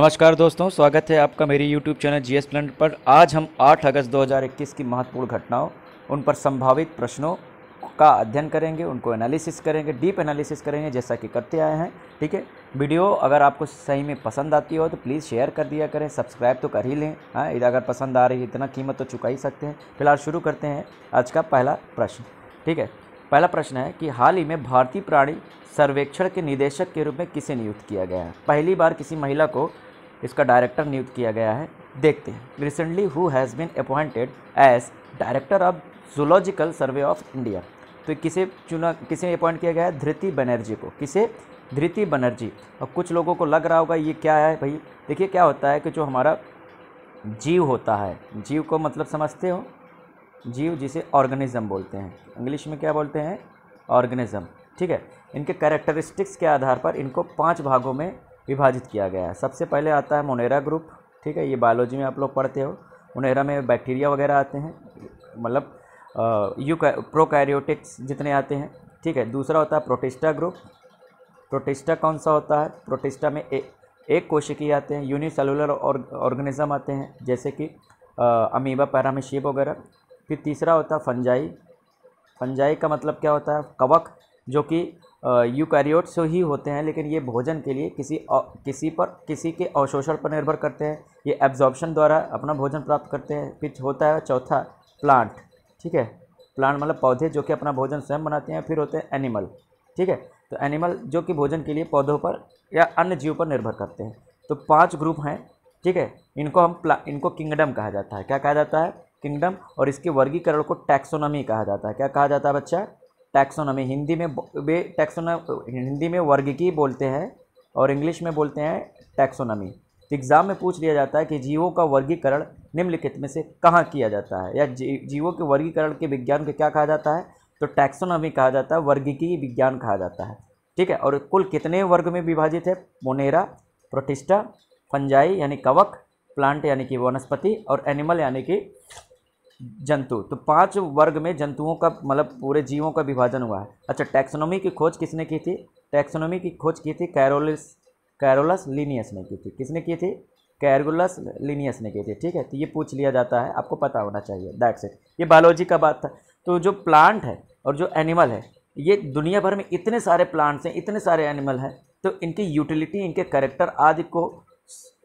नमस्कार दोस्तों स्वागत है आपका मेरी YouTube channel G S planet पर आज हम 8 अगस्त 2021 की महत्वपूर्ण घटनाओं उन पर संभावित प्रश्नों का अध्ययन करेंगे उनको एनालिसिस करेंगे डीप एनालिसिस करेंगे जैसा कि करते आए हैं ठीक है वीडियो अगर आपको सही में पसंद आती हो तो प्लीज़ शेयर कर दिया करें सब्सक्राइब तो कर ही लें हाँ अगर पसंद आ रही है इतना कीमत तो चुका ही सकते हैं फिलहाल शुरू करते हैं आज का पहला प्रश्न ठीक है पहला प्रश्न है कि हाल ही में भारतीय प्राणी सर्वेक्षण के निदेशक के रूप में किसे नियुक्त किया गया है पहली बार किसी महिला को इसका डायरेक्टर नियुक्त किया गया है देखते हैं recently who has been appointed as director of zoological survey of India तो किसे चुना किसे अपॉइंट किया गया है धृति बनर्जी को किसे धृति बनर्जी और कुछ लोगों को लग रहा होगा ये क्या है भाई देखिए क्या होता है कि जो हमारा जीव होता है जीव को मतलब समझते हो जीव जिसे ऑर्गेनिज्म बोलते हैं इंग्लिश में क्या बोलते हैं ऑर्गेनिज्म ठीक है इनके कैरेक्टरिस्टिक्स के आधार पर इनको पांच भागों में विभाजित किया गया है सबसे पहले आता है मोनेरा ग्रुप ठीक है ये बायोलॉजी में आप लोग पढ़ते हो मोनेरा में बैक्टीरिया वगैरह आते हैं मतलब यू प्रोकैरियोटिक्स जितने आते हैं ठीक है दूसरा होता है प्रोटिस्टा ग्रुप प्रोटिस्टा कौन सा होता है प्रोटिस्टा में ए, एक कोशिकी आते हैं यूनिसेलुलर ऑर्गेनिज्म आते हैं जैसे कि अमीबा पैरामिशियब वगैरह फिर तीसरा होता है फंजाई फंजाई का मतलब क्या होता है कवक जो कि यूकैरियोट्स ही होते हैं लेकिन ये भोजन के लिए किसी किसी पर किसी के अवशोषण पर निर्भर करते हैं ये एब्जॉर्प्शन द्वारा अपना भोजन प्राप्त करते हैं फिर होता है चौथा प्लांट ठीक है प्लांट मतलब पौधे जो कि अपना भोजन स्वयं बनाते हैं फिर होते हैं एनिमल ठीक है तो एनिमल जो कि भोजन के लिए पौधों पर या अन्य जीव पर निर्भर करते हैं तो पाँच ग्रुप हैं ठीक है इनको हम इनको किंगडम कहा जाता है क्या कहा जाता है किंगडम और इसके वर्गीकरण को टैक्सोनॉमी कहा जाता है क्या कहा जाता है बच्चा टैक्सोनॉमी हिंदी में वे हिंदी में वर्गीकी बोलते हैं और इंग्लिश में बोलते हैं टैक्सोनॉमी एग्ज़ाम में पूछ लिया जाता है कि जीवों का वर्गीकरण निम्नलिखित में से कहाँ किया जाता है या जी, जीवों के वर्गीकरण के विज्ञान को क्या कहा जाता है तो टैक्सोनॉमी कहा जाता है वर्गीकी विज्ञान कहा जाता है ठीक है और कुल कितने वर्ग में विभाजित है मोनेरा प्रोटिस्टा फंजाई यानी कवक प्लांट यानी कि वनस्पति और एनिमल यानी कि जंतु तो पांच वर्ग में जंतुओं का मतलब पूरे जीवों का विभाजन हुआ है अच्छा टैक्सोनॉमी की खोज किसने की थी टैक्सोनॉमी की खोज की थी कैरोलिस कैरोलस लीनियस ने की थी किसने की थी कैरगुलस लीनियस ने की थी ठीक है तो ये पूछ लिया जाता है आपको पता होना चाहिए दैट्स इट ये बायोलॉजी का बात था तो जो प्लांट है और जो एनिमल है ये दुनिया भर में इतने सारे प्लांट्स हैं इतने सारे एनिमल हैं तो इनकी यूटिलिटी इनके करेक्टर आदि को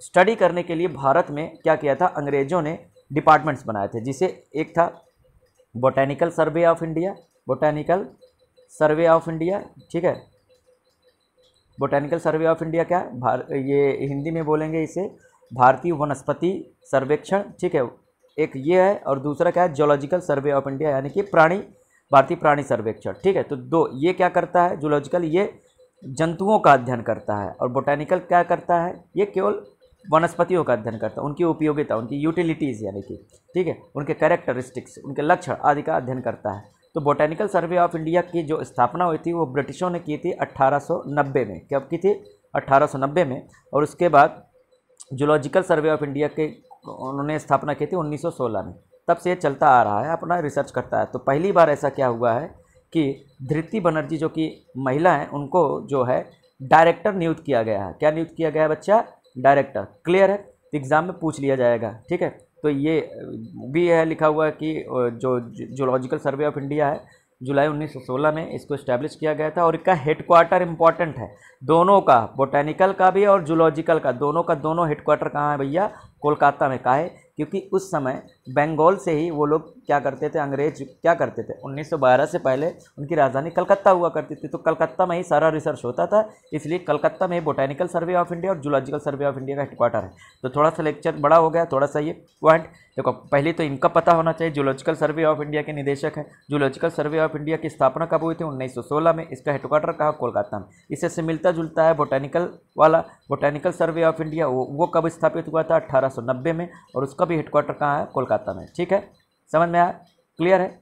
स्टडी करने के लिए भारत में क्या किया था अंग्रेज़ों ने डिपार्टमेंट्स बनाए थे जिसे एक था botanical survey of India botanical survey of India ठीक है बोटैनिकल सर्वे ऑफ इंडिया क्या भार ये हिंदी में बोलेंगे इसे भारतीय वनस्पति सर्वेक्षण ठीक है एक ये है और दूसरा क्या है जोलॉजिकल सर्वे ऑफ इंडिया यानी कि प्राणी भारतीय प्राणी सर्वेक्षण ठीक है तो दो ये क्या करता है जूलॉजिकल ये जंतुओं का अध्ययन करता है और बोटैनिकल क्या करता है ये केवल वनस्पतियों का अध्ययन करता है उनकी उपयोगिता उनकी यूटिलिटीज़ यानी कि ठीक है उनके कैरेक्टरिस्टिक्स उनके लक्षण आदि का अध्ययन करता है तो बोटेनिकल सर्वे ऑफ इंडिया की जो स्थापना हुई थी वो ब्रिटिशों ने की थी 1890 में कब की थी 1890 में और उसके बाद जूलॉजिकल सर्वे ऑफ इंडिया के उन्होंने स्थापना की थी 1916 में तब से ये चलता आ रहा है अपना रिसर्च करता है तो पहली बार ऐसा क्या हुआ है कि धृति बनर्जी जो कि महिला हैं उनको जो है डायरेक्टर नियुक्त किया गया है क्या नियुक्त किया गया है बच्चा डायरेक्टर क्लियर है एग्ज़ाम में पूछ लिया जाएगा ठीक है तो ये भी है लिखा हुआ है कि जो जोलॉजिकल सर्वे ऑफ इंडिया है जुलाई 1916 में इसको इस्टेब्लिश किया गया था और इसका हेडक्वार्टर इंपॉर्टेंट है दोनों का बोटेनिकल का भी और जूलॉजिकल का दोनों का दोनों हेडक्वार्टर कहाँ है भैया कोलकाता में का है क्योंकि उस समय बंगाल से ही वो लोग क्या करते थे अंग्रेज क्या करते थे 1912 से पहले उनकी राजधानी कलकत्ता हुआ करती थी तो कलकत्ता में ही सारा रिसर्च होता था इसलिए कलकत्ता में बोटैनिकल सर्वे ऑफ इंडिया और जूलॉजिकल सर्वे ऑफ इंडिया का हेडक्वार्टर है तो थोड़ा सा लेक्चर बड़ा हो गया थोड़ा सा ये पॉइंट देखो पहले तो इनका पता होना चाहिए जूलॉजिकल सर्वे ऑफ इंडिया के निदेशक हैं जूलॉजिकल सर्वे ऑफ इंडिया की स्थापना कब हुई थी उन्नीस में इसका हेडक्वार्टर कहा कोलकाता में इससे से मिलता जुलता है बोटैनिकल वाला बोटैनिकल सर्वे ऑफ इंडिया वो, वो कब स्थापित हुआ था अट्ठारह में और उसका भी हेडक्वार्टर कहाँ है कोलकाता मुकातम है ठीक है समझ में आया क्लियर है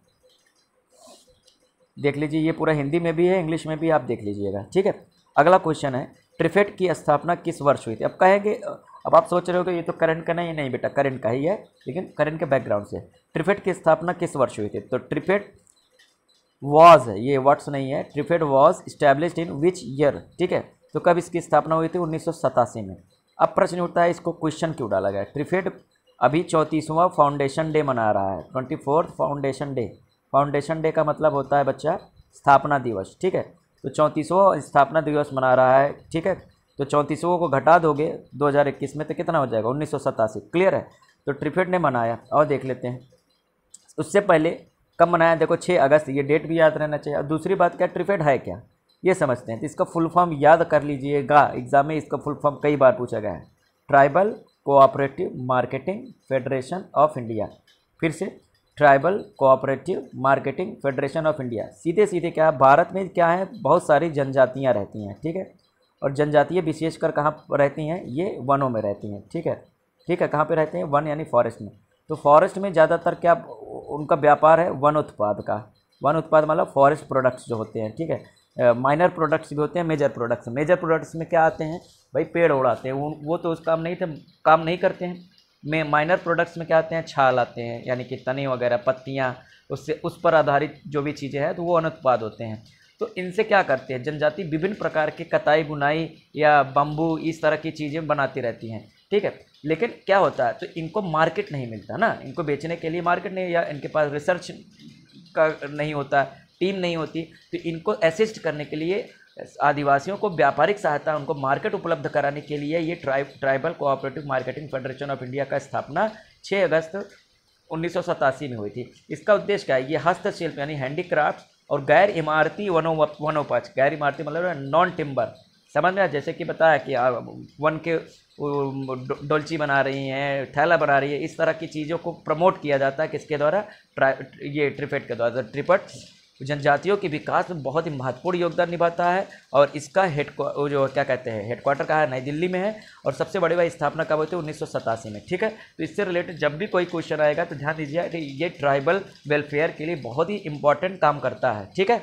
देख लीजिए ये पूरा हिंदी में भी है इंग्लिश में भी आप देख लीजिएगा ठीक है अगला क्वेश्चन है ट्रिफेट की स्थापना किस वर्ष हुई थी अब कहेंगे अब आप सोच रहे हो कि ये तो करंट का नहीं नहीं बेटा करंट का ही है लेकिन करंट के बैकग्राउंड से ट्रिफेट की स्थापना किस वर्ष हुई थी तो ट्रिफेट वॉज ये वर्ड्स नहीं है TRIFED was establish in which year ठीक है तो कब इसकी स्थापना हुई थी उन्नीस में अब प्रश्न उठता है इसको क्वेश्चन क्यों डाला गया ट्रिफेट अभी चौंतीसवां फाउंडेशन डे मना रहा है twenty fourth foundation day foundation day का मतलब होता है बच्चा स्थापना दिवस ठीक है तो चौंतीसवा स्थापना दिवस मना रहा है ठीक है तो चौंतीसवा को घटा दोगे 2021 में तो कितना हो जाएगा उन्नीस क्लियर है तो ट्रिफेड ने मनाया और देख लेते हैं उससे पहले कब मनाया देखो 6 अगस्त ये डेट भी याद रहना चाहिए और दूसरी बात क्या ट्रिफेड है क्या ये समझते हैं तो इसका फुल फॉर्म याद कर लीजिएगा एग्जाम में इसका फुल फॉर्म कई बार पूछा गया है tribal cooperative marketing federation of India फिर से tribal cooperative marketing federation of India सीधे सीधे क्या है भारत में क्या है बहुत सारी जनजातियाँ रहती हैं ठीक है और जनजातीय विशेषकर कहाँ रहती हैं ये वनों में रहती हैं ठीक है ठीक है कहाँ पे रहते हैं वन यानी फॉरेस्ट में तो फॉरेस्ट में ज़्यादातर क्या उनका व्यापार है वन उत्पाद का वन उत्पाद मतलब फॉरेस्ट प्रोडक्ट्स जो होते हैं ठीक है माइनर प्रोडक्ट्स भी होते हैं मेजर प्रोडक्ट्स मेजर प्रोडक्ट्स में क्या आते हैं भाई पेड़ उड़ाते हैं वो तो उस काम नहीं थे काम नहीं करते हैं में माइनर प्रोडक्ट्स में क्या आते हैं छाल आते हैं यानी कि तने वगैरह पत्तियाँ उससे उस पर आधारित जो भी चीज़ें हैं तो वो अनुत्पाद होते हैं तो इनसे क्या करते हैं जनजाति विभिन्न प्रकार के कताई बुनाई या बम्बू इस तरह की चीज़ें बनाती रहती हैं ठीक है लेकिन क्या होता है तो इनको मार्केट नहीं मिलता ना इनको बेचने के लिए मार्केट नहीं या इनके पास रिसर्च का नहीं होता टीम नहीं होती तो इनको असिस्ट करने के लिए आदिवासियों को व्यापारिक सहायता उनको मार्केट उपलब्ध कराने के लिए ये tribe tribal cooperative marketing federation of India का स्थापना 6 अगस्त उन्नीस में हुई थी इसका उद्देश्य क्या है ये हस्तशिल्प यानी हैंडीक्राफ्ट और गैर इमारती वनो वनोपज गैर इमारती मतलब नॉन टिम्बर समझ में जैसे कि बताया कि वन के डोलची बना रही हैं थैला बना रही है इस तरह की चीज़ों को प्रमोट किया जाता है किसके द्वारा ये ट्रिपेट के द्वारा ट्रिपट जनजातियों के विकास में बहुत ही महत्वपूर्ण योगदान निभाता है और इसका हेड जो क्या कहते हैं हेडक्वार्टर कहा है नई दिल्ली में है और सबसे बड़ी बात स्थापना कब होती है उन्नीस में ठीक है तो इससे रिलेटेड जब भी कोई क्वेश्चन आएगा तो ध्यान दीजिए कि ये ट्राइबल वेलफेयर के लिए बहुत ही इंपॉर्टेंट काम करता है ठीक है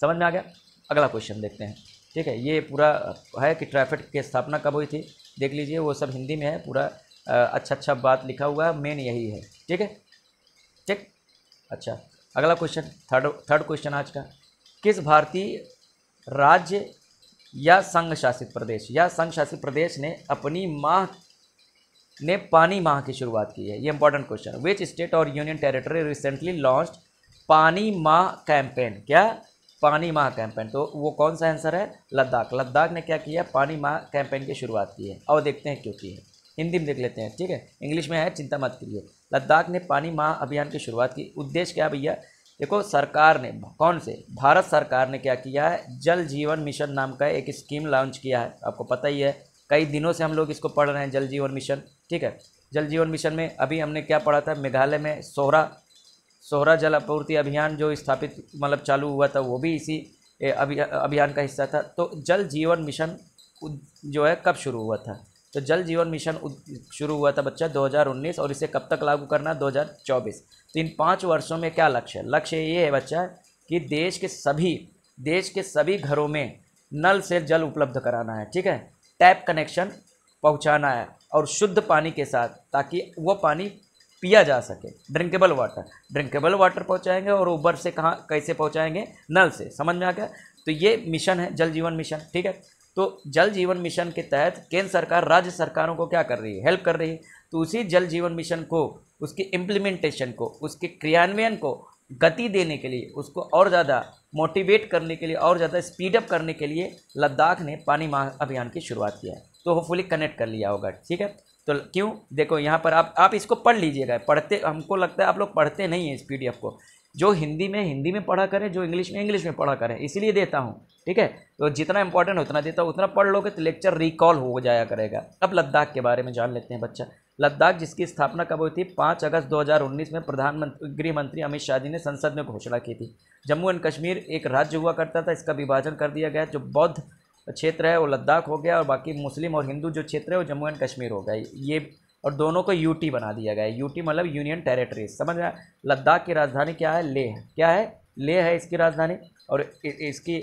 समझ में आ गया अगला क्वेश्चन देखते हैं ठीक है ये पूरा है कि ट्रैफिक की स्थापना कब हुई थी देख लीजिए वो सब हिंदी में है पूरा अच्छा अच्छा बात लिखा हुआ है मेन यही है ठीक है ठीक अच्छा अगला क्वेश्चन थर्ड थर्ड क्वेश्चन आज का किस भारतीय राज्य या संघ शासित प्रदेश या संघ शासित प्रदेश ने अपनी माह ने पानी माह की शुरुआत की है ये इंपॉर्टेंट क्वेश्चन विच स्टेट और union territory recently launch Pani Mah campaign क्या पानी माह कैंपेन तो वो कौन सा आंसर है लद्दाख लद्दाख ने क्या किया पानी माह कैंपेन की शुरुआत की है और देखते हैं क्यों की है हिंदी में देख लेते हैं ठीक है इंग्लिश में है चिंता मत करिए लद्दाख ने पानी माह अभियान की शुरुआत की उद्देश्य क्या भैया देखो सरकार ने कौन से भारत सरकार ने क्या किया है जल जीवन मिशन नाम का एक स्कीम लॉन्च किया है आपको पता ही है कई दिनों से हम लोग इसको पढ़ रहे हैं जल जीवन मिशन ठीक है जल जीवन मिशन में अभी हमने क्या पढ़ा था मेघालय में सोहरा सोहरा जल आपूर्ति अभियान जो स्थापित मतलब चालू हुआ था वो भी इसी अभियान का हिस्सा था तो जल जीवन मिशन जो है कब शुरू हुआ था तो जल जीवन मिशन शुरू हुआ था बच्चा 2019 और इसे कब तक लागू करना 2024 तो इन पाँच वर्षों में क्या लक्ष्य है लक्ष्य ये है बच्चा कि देश के सभी देश के सभी घरों में नल से जल उपलब्ध कराना है ठीक है टैप कनेक्शन पहुंचाना है और शुद्ध पानी के साथ ताकि वो पानी पिया जा सके ड्रिंकेबल वाटर ड्रिंकेबल वाटर पहुंचाएंगे और ऊबर से कहाँ कैसे पहुंचाएंगे नल से समझ में आ गया तो ये मिशन है जल जीवन मिशन ठीक है तो जल जीवन मिशन के तहत केंद्र सरकार राज्य सरकारों को क्या कर रही है हेल्प कर रही है तो उसी जल जीवन मिशन को उसके इम्प्लीमेंटेशन को उसके क्रियान्वयन को गति देने के लिए उसको और ज़्यादा मोटिवेट करने के लिए और ज़्यादा स्पीड अप करने के लिए लद्दाख ने पानी माह अभियान की शुरुआत किया है तो होपफुली कनेक्ट कर लिया होगा ठीक है तो क्यों देखो यहाँ पर आप आप इसको पढ़ लीजिएगा पढ़ते हमको लगता है आप लोग पढ़ते नहीं हैं इस पी को जो हिंदी में हिंदी में पढ़ा करें जो इंग्लिश में इंग्लिश में पढ़ा करें इसीलिए देता हूँ ठीक है तो जितना इंपॉर्टेंट उतना देता हूँ उतना पढ़ लोगे तो लेक्चर रिकॉल हो जाया करेगा अब लद्दाख के बारे में जान लेते हैं बच्चा लद्दाख जिसकी स्थापना कब हुई थी पाँच अगस्त 2019 में प्रधानमंत्री गृह मंत्री अमित शाह जी ने संसद में घोषणा की थी जम्मू एंड कश्मीर एक राज्य हुआ करता था इसका विभाजन कर दिया गया जो बौद्ध क्षेत्र है वो लद्दाख हो गया और बाकी मुस्लिम और हिंदू जो क्षेत्र है वो जम्मू एंड कश्मीर हो गया ये और दोनों को यूटी बना दिया गया है यूटी मतलब यूनियन टेरेटरी समझ रहे लद्दाख की राजधानी क्या है लेह क्या है लेह है इसकी राजधानी और इसकी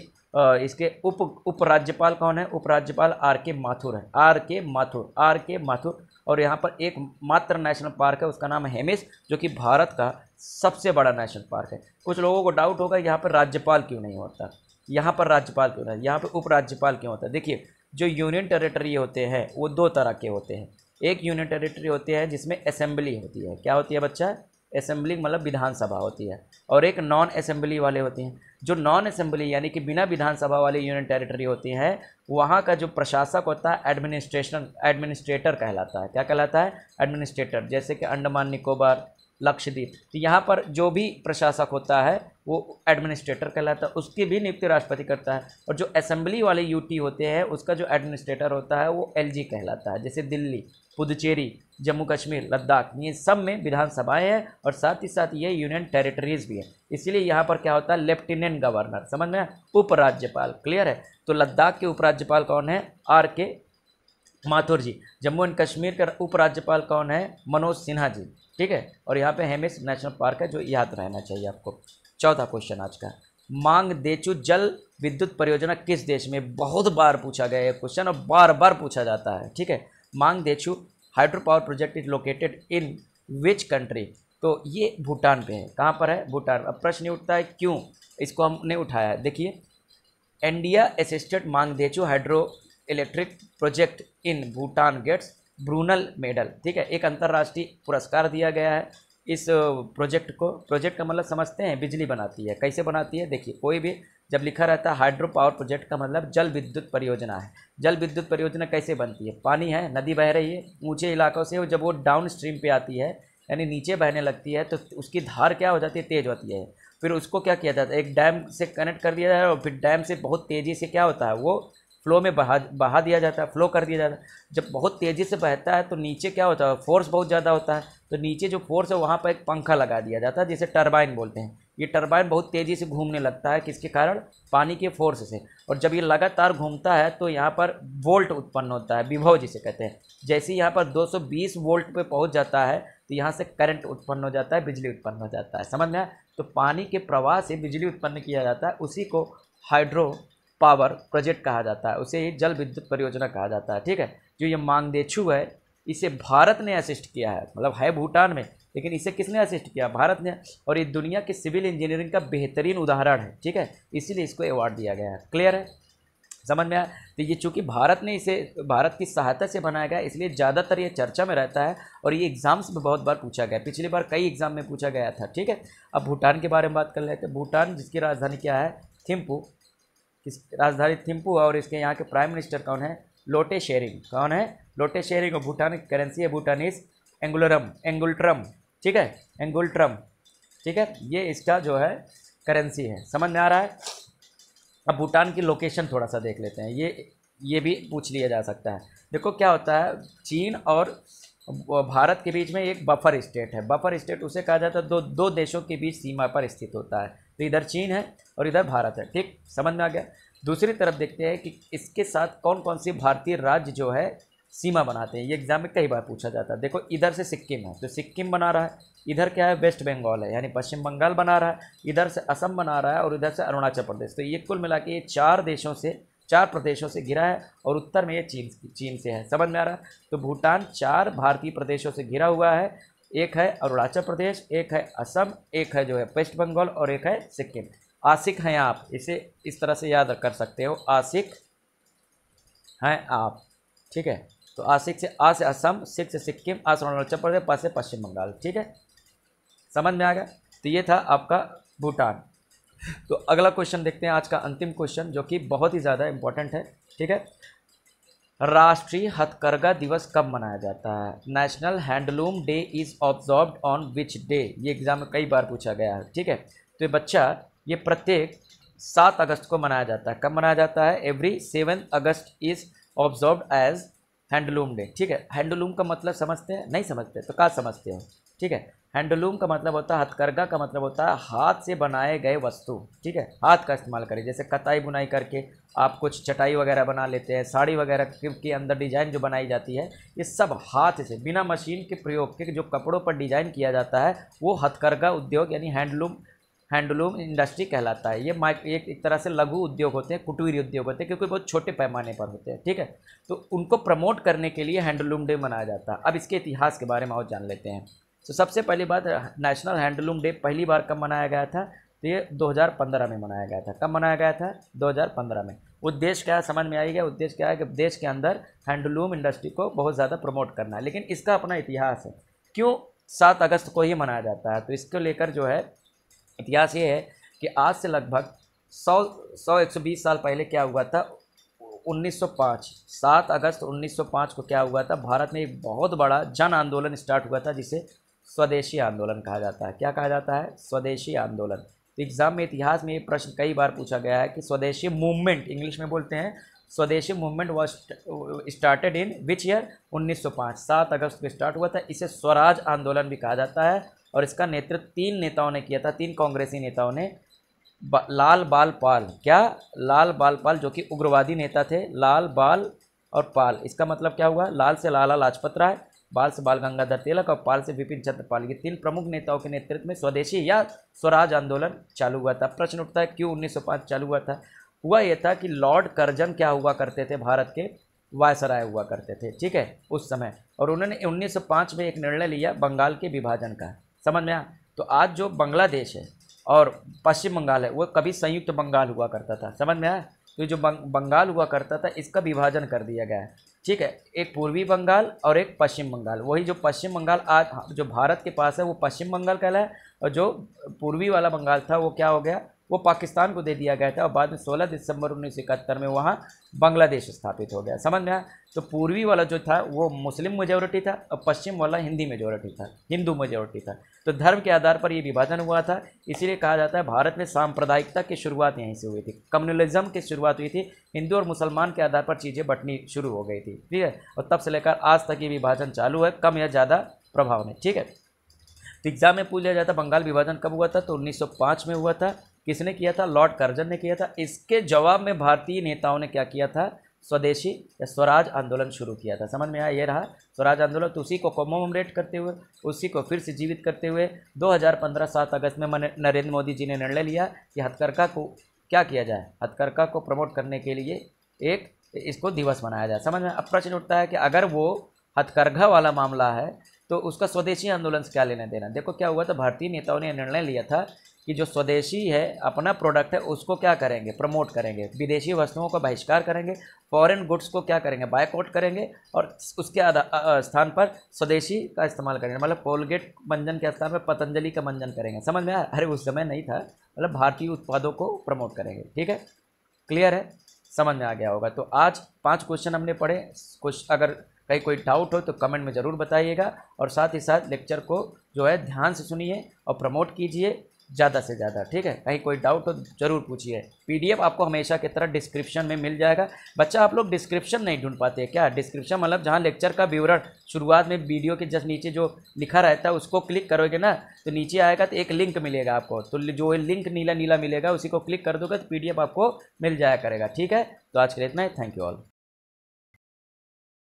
इसके उप उपराज्यपाल कौन है उपराज्यपाल आर के माथुर है R K Mathur are K Mathur और यहाँ पर एक मात्र नेशनल पार्क है उसका नाम है हेमिस जो कि भारत का सबसे बड़ा नेशनल पार्क है कुछ लोगों को डाउट होगा यहाँ पर राज्यपाल क्यों नहीं होता यहाँ पर राज्यपाल क्यों नहीं यहाँ पर उपराज्यपाल क्यों होता है देखिए जो यूनियन टेरेटरी होते हैं वो दो तरह के होते हैं एक यूनिट टेरिटरी होती है जिसमें असेंबली होती है क्या होती है बच्चा असेंबली मतलब विधानसभा होती है और एक नॉन असेंबली वाले होते हैं जो नॉन असेंबली यानी कि बिना विधानसभा वाली यूनियन टेरिटरी होती है वहाँ का जो प्रशासक होता है एडमिनिस्ट्रेशन एडमिनिस्ट्रेटर कहलाता है क्या कहलाता है एडमिनिस्ट्रेटर जैसे कि अंडमान निकोबार लक्षद्वीप तो यहाँ पर जो भी प्रशासक होता है वो एडमिनिस्ट्रेटर कहलाता है उसकी भी नियुक्ति राष्ट्रपति करता है और जो असेंबली वाले यूटी होते हैं उसका जो एडमिनिस्ट्रेटर होता है वो एलजी कहलाता है जैसे दिल्ली पुदुचेरी जम्मू कश्मीर लद्दाख ये सब में विधानसभाएं हैं और साथ ही साथ ये यूनियन टेरिटरीज भी हैं इसीलिए यहाँ पर क्या होता है लेफ्टिनेंट गवर्नर समझ में उपराज्यपाल क्लियर है तो लद्दाख के उपराज्यपाल कौन है R K Mathur ji Jammu and Kashmir का उपराज्यपाल कौन है मनोज सिन्हा जी ठीक है और यहाँ पे हेमिस नेशनल पार्क है जो याद रहना चाहिए आपको चौथा क्वेश्चन आज का मांग देचू जल विद्युत परियोजना किस देश में बहुत बार पूछा गया है क्वेश्चन और बार बार पूछा जाता है ठीक है Mangdechhu hydro power project is located in which country तो ये भूटान पे है कहाँ पर है भूटान अब प्रश्न उठता है क्यों इसको हमने उठाया है देखिए India assisted Mangdechhu hydro electric project in Bhutan gets Brunel medal ठीक है एक अंतर्राष्ट्रीय पुरस्कार दिया गया है इस प्रोजेक्ट को प्रोजेक्ट का मतलब समझते हैं बिजली बनाती है कैसे बनाती है देखिए कोई भी जब लिखा रहता है हाइड्रो पावर प्रोजेक्ट का मतलब जल विद्युत परियोजना है जल विद्युत परियोजना कैसे बनती है पानी है नदी बह रही है ऊंचे इलाकों से जब वो डाउन स्ट्रीम पर आती है यानी नीचे बहने लगती है तो उसकी धार क्या हो जाती है तेज होती है फिर उसको क्या किया जाता है एक डैम से कनेक्ट कर दिया जाता है और फिर डैम से बहुत तेज़ी से क्या होता है वो फ्लो में बहा बहा दिया जाता है फ्लो कर दिया जाता है जब बहुत तेज़ी से बहता है तो नीचे क्या होता है फोर्स बहुत ज़्यादा होता है तो नीचे जो फोर्स है वहाँ पर एक पंखा लगा दिया जाता है जिसे टरबाइन बोलते हैं ये टरबाइन बहुत तेज़ी से घूमने लगता है किसके कारण पानी के फोर्स से और जब ये लगातार घूमता है तो यहाँ पर वोल्ट उत्पन्न होता है विभव जिसे कहते हैं जैसे यहाँ पर 220 वोल्ट पे पहुँच जाता है तो यहाँ से करंट उत्पन्न हो जाता है बिजली उत्पन्न हो जाता है समझ में तो पानी के प्रवाह से बिजली उत्पन्न किया जाता है उसी को हाइड्रो पावर प्रोजेक्ट कहा जाता है उसे ही जल विद्युत परियोजना कहा जाता है ठीक है जो ये मांगदेछू है इसे भारत ने असिस्ट किया है मतलब है भूटान में लेकिन इसे किसने असिस्ट किया भारत ने और ये दुनिया के सिविल इंजीनियरिंग का बेहतरीन उदाहरण है ठीक है इसीलिए इसको अवार्ड दिया गया है क्लियर है समझ में आया तो ये चूँकि भारत ने इसे भारत की सहायता से बनाया गया इसलिए ज़्यादातर ये चर्चा में रहता है और ये एग्ज़ाम्स में बहुत बार पूछा गया पिछली बार कई एग्ज़ाम में पूछा गया था ठीक है अब भूटान के बारे में बात कर लेते हैं भूटान जिसकी राजधानी क्या है थिम्पू इस राजधानी थिम्पू और इसके यहाँ के प्राइम मिनिस्टर कौन है लोटे शेरिंग कौन है लोटे शेरिंग और भूटान की करेंसी है भूटानीस एंगुलरम एंगुलट्रम ठीक है एंगुलट्रम ठीक है ये इसका जो है करेंसी है समझ में आ रहा है अब भूटान की लोकेशन थोड़ा सा देख लेते हैं ये ये भी पूछ लिया जा सकता है देखो क्या होता है चीन और भारत के बीच में एक बफर स्टेट है बफर स्टेट उसे कहा जाता है दो दो देशों के बीच सीमा पर स्थित होता है तो इधर चीन है और इधर भारत है ठीक समझ में आ गया दूसरी तरफ देखते हैं कि इसके साथ कौन कौन सी भारतीय राज्य जो है सीमा बनाते हैं ये एग्जाम में कई बार पूछा जाता है देखो इधर से सिक्किम है तो सिक्किम बना रहा है इधर क्या है वेस्ट बंगाल है यानी पश्चिम बंगाल बना रहा है इधर से असम बना रहा है और इधर से अरुणाचल प्रदेश तो ये कुल मिला के ये चार देशों से चार प्रदेशों से घिरा है और उत्तर में ये चीन चीन से है समझ में आ रहा है तो भूटान चार भारतीय प्रदेशों से घिरा हुआ है एक है अरुणाचल प्रदेश एक है असम एक है जो है वेस्ट बंगाल और एक है सिक्किम आसिक हैं आप इसे इस तरह से याद कर सकते हो आसिक हैं आप ठीक है तो आसिक से आ से असम सिख से सिक्किम आ से अरुणाचल प्रदेश पास से पश्चिम बंगाल ठीक है समझ में आ गया तो ये था आपका भूटान तो अगला क्वेश्चन देखते हैं आज का अंतिम क्वेश्चन जो कि बहुत ही ज़्यादा इंपॉर्टेंट है ठीक है राष्ट्रीय हथकरघा दिवस कब मनाया जाता है national handloom day is observe on which day ये एग्ज़ाम में कई बार पूछा गया है ठीक है तो ये बच्चा ये प्रत्येक सात अगस्त को मनाया जाता है कब मनाया जाता है every seven August is observed as handloom day ठीक है हैंडलूम का मतलब समझते हैं नहीं समझते तो कहाँ समझते हैं ठीक है हैंडलूम का मतलब होता है हथकरघा का मतलब होता है हाथ से बनाए गए वस्तु ठीक है हाथ का इस्तेमाल करें जैसे कताई बुनाई करके आप कुछ चटाई वगैरह बना लेते हैं साड़ी वगैरह के अंदर डिजाइन जो बनाई जाती है ये सब हाथ से बिना मशीन के प्रयोग के जो कपड़ों पर डिजाइन किया जाता है वो हथकरघा उद्योग यानी हैंडलूम हैंडलूम इंडस्ट्री कहलाता है ये माइक एक, तरह से लघु उद्योग होते हैं कुटीर उद्योग होते हैं क्योंकि बहुत छोटे पैमाने पर होते हैं ठीक है तो उनको प्रमोट करने के लिए हैंडलूम डे मनाया जाता है अब इसके इतिहास के बारे में और जान लेते हैं तो सबसे पहली बात नेशनल हैंडलूम डे पहली बार कब मनाया गया था तो ये 2015 में मनाया गया था कब मनाया गया था 2015 में उद्देश्य क्या समझ में आई गया उद्देश्य क्या है कि देश के अंदर हैंडलूम इंडस्ट्री को बहुत ज़्यादा प्रमोट करना है लेकिन इसका अपना इतिहास है क्यों सात अगस्त को ही मनाया जाता है तो इसको लेकर जो है इतिहास ये है कि आज से लगभग सौ सौ एक सौ बीस साल पहले क्या हुआ था 1905 सात अगस्त 1905 को क्या हुआ था भारत में एक बहुत बड़ा जन आंदोलन स्टार्ट हुआ था जिसे स्वदेशी आंदोलन कहा जाता है क्या कहा जाता है स्वदेशी आंदोलन तो एग्ज़ाम में इतिहास में ये प्रश्न कई बार पूछा गया है कि स्वदेशी मूवमेंट इंग्लिश में बोलते हैं Swadeshi movement was started in which year 1905 सात अगस्त को स्टार्ट हुआ था इसे स्वराज आंदोलन भी कहा जाता है और इसका नेतृत्व तीन नेताओं ने किया था तीन कांग्रेसी नेताओं ने बा, लाल बाल पाल क्या लाल बाल पाल जो कि उग्रवादी नेता थे लाल बाल और पाल इसका मतलब क्या हुआ लाल से लाला लाजपत राय बाल से बाल गंगाधर तिलक और पाल से विपिन चंद्र पाल ये तीन प्रमुख नेताओं के नेतृत्व में स्वदेशी या स्वराज आंदोलन चालू हुआ था प्रश्न उठता है क्यों 1905 चालू हुआ था हुआ यह था कि लॉर्ड कर्जन क्या हुआ करते थे भारत के वायसराय हुआ करते थे ठीक है उस समय और उन्होंने 1905 में एक निर्णय लिया बंगाल के विभाजन का समझ में आ तो आज जो बांग्लादेश है और पश्चिम बंगाल है वो कभी संयुक्त बंगाल हुआ करता था समझ में आया तो जो बंगाल हुआ करता था इसका विभाजन कर दिया गया है ठीक है एक पूर्वी बंगाल और एक पश्चिम बंगाल वही जो पश्चिम बंगाल आज जो भारत के पास है वो पश्चिम बंगाल कहला है और जो पूर्वी वाला बंगाल था वो क्या हो गया वो पाकिस्तान को दे दिया गया था और बाद में 16 दिसंबर उन्नीस में वहाँ बांग्लादेश स्थापित हो गया समझ में आया तो पूर्वी वाला जो था वो मुस्लिम मेजोरिटी था और पश्चिम वाला हिंदी मेजोरिटी था हिंदू मेजोरिटी था तो धर्म के आधार पर ये विभाजन हुआ था इसीलिए कहा जाता है भारत में सांप्रदायिकता की शुरुआत यहीं से हुई थी कम्युनलिज्म की शुरुआत हुई थी हिंदू और मुसलमान के आधार पर चीज़ें बटनी शुरू हो गई थी ठीक है और तब से लेकर आज तक ये विभाजन चालू है कम या ज़्यादा प्रभाव में ठीक है तो एग्जाम में पूछ लिया जाता बंगाल विभाजन कब हुआ था तो 1905 में हुआ था किसने किया था लॉर्ड कर्जन ने किया था इसके जवाब में भारतीय नेताओं ने क्या किया था स्वदेशी या स्वराज आंदोलन शुरू किया था समझ में आया ये रहा स्वराज आंदोलन तो उसी को कॉमोमरेट करते हुए उसी को फिर से जीवित करते हुए 2015 सात अगस्त में नरेंद्र मोदी जी ने निर्णय लिया कि हथकरघा को क्या किया जाए हथकरघा को प्रमोट करने के लिए एक इसको दिवस मनाया जाए समझ में अब प्रश्न उठता है कि अगर वो हथकरघा वाला मामला है तो उसका स्वदेशी आंदोलन से क्या लेना देना देखो क्या हुआ था भारतीय नेताओं ने निर्णय लिया था कि जो स्वदेशी है अपना प्रोडक्ट है उसको क्या करेंगे प्रमोट करेंगे विदेशी वस्तुओं का बहिष्कार करेंगे फॉरेन गुड्स को क्या करेंगे बायकॉट करेंगे और उसके स्थान पर स्वदेशी का इस्तेमाल करेंगे मतलब कोलगेट मंजन के स्थान पर पतंजलि का मंजन करेंगे समझ में आया अरे उस समय नहीं था मतलब भारतीय उत्पादों को प्रमोट करेंगे ठीक है क्लियर है समझ में आ गया होगा तो आज पाँच क्वेश्चन हमने पढ़े कुछ अगर कहीं कोई डाउट हो तो कमेंट में ज़रूर बताइएगा और साथ ही साथ लेक्चर को जो है ध्यान से सुनिए और प्रमोट कीजिए ज़्यादा से ज़्यादा ठीक है कहीं कोई डाउट हो तो ज़रूर पूछिए पीडीएफ आपको हमेशा की तरह डिस्क्रिप्शन में मिल जाएगा बच्चा आप लोग डिस्क्रिप्शन नहीं ढूंढ पाते क्या डिस्क्रिप्शन मतलब जहाँ लेक्चर का विवरण शुरुआत में वीडियो के जस्ट नीचे जो लिखा रहता है उसको क्लिक करोगे ना तो नीचे आएगा तो एक लिंक मिलेगा आपको तो जो लिंक नीला नीला मिलेगा उसी को क्लिक कर दोगे तो पी आपको मिल जाया करेगा ठीक है तो आज के लिए इतना ही थैंक यू ऑल